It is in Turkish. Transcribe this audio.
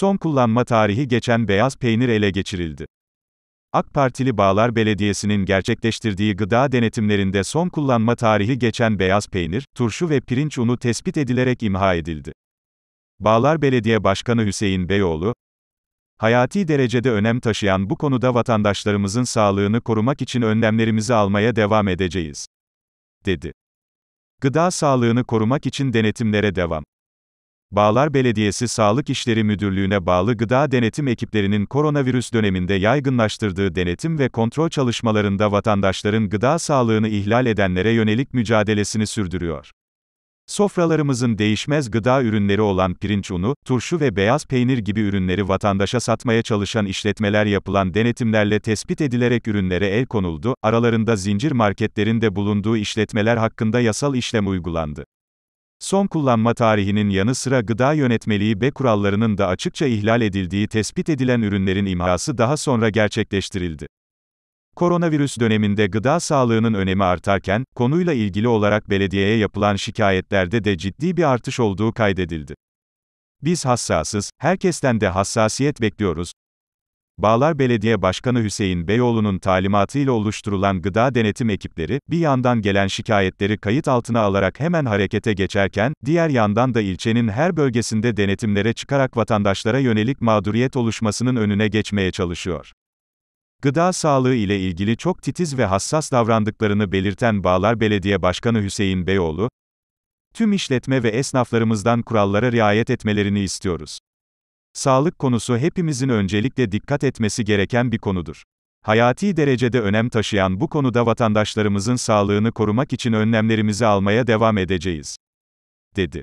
Son kullanma tarihi geçen beyaz peynir ele geçirildi. AK Partili Bağlar Belediyesi'nin gerçekleştirdiği gıda denetimlerinde son kullanma tarihi geçen beyaz peynir, turşu ve pirinç unu tespit edilerek imha edildi. Bağlar Belediye Başkanı Hüseyin Beyoğlu, Hayati derecede önem taşıyan bu konuda vatandaşlarımızın sağlığını korumak için önlemlerimizi almaya devam edeceğiz, dedi. Gıda sağlığını korumak için denetimlere devam. Bağlar Belediyesi Sağlık İşleri Müdürlüğü'ne bağlı gıda denetim ekiplerinin koronavirüs döneminde yaygınlaştırdığı denetim ve kontrol çalışmalarında vatandaşların gıda sağlığını ihlal edenlere yönelik mücadelesini sürdürüyor. Sofralarımızın değişmez gıda ürünleri olan pirinç unu, turşu ve beyaz peynir gibi ürünleri vatandaşa satmaya çalışan işletmeler yapılan denetimlerle tespit edilerek ürünlere el konuldu, aralarında zincir marketlerin de bulunduğu işletmeler hakkında yasal işlem uygulandı. Son kullanma tarihinin yanı sıra gıda yönetmeliği B kurallarının da açıkça ihlal edildiği tespit edilen ürünlerin imhası daha sonra gerçekleştirildi. Koronavirüs döneminde gıda sağlığının önemi artarken, konuyla ilgili olarak belediyeye yapılan şikayetlerde de ciddi bir artış olduğu kaydedildi. Biz hassasız, herkesten de hassasiyet bekliyoruz, Bağlar Belediye Başkanı Hüseyin Beyoğlu'nun talimatıyla oluşturulan gıda denetim ekipleri, bir yandan gelen şikayetleri kayıt altına alarak hemen harekete geçerken, diğer yandan da ilçenin her bölgesinde denetimlere çıkarak vatandaşlara yönelik mağduriyet oluşmasının önüne geçmeye çalışıyor. Gıda sağlığı ile ilgili çok titiz ve hassas davrandıklarını belirten Bağlar Belediye Başkanı Hüseyin Beyoğlu, Tüm işletme ve esnaflarımızdan kurallara riayet etmelerini istiyoruz. Sağlık konusu hepimizin öncelikle dikkat etmesi gereken bir konudur. Hayati derecede önem taşıyan bu konuda vatandaşlarımızın sağlığını korumak için önlemlerimizi almaya devam edeceğiz, dedi.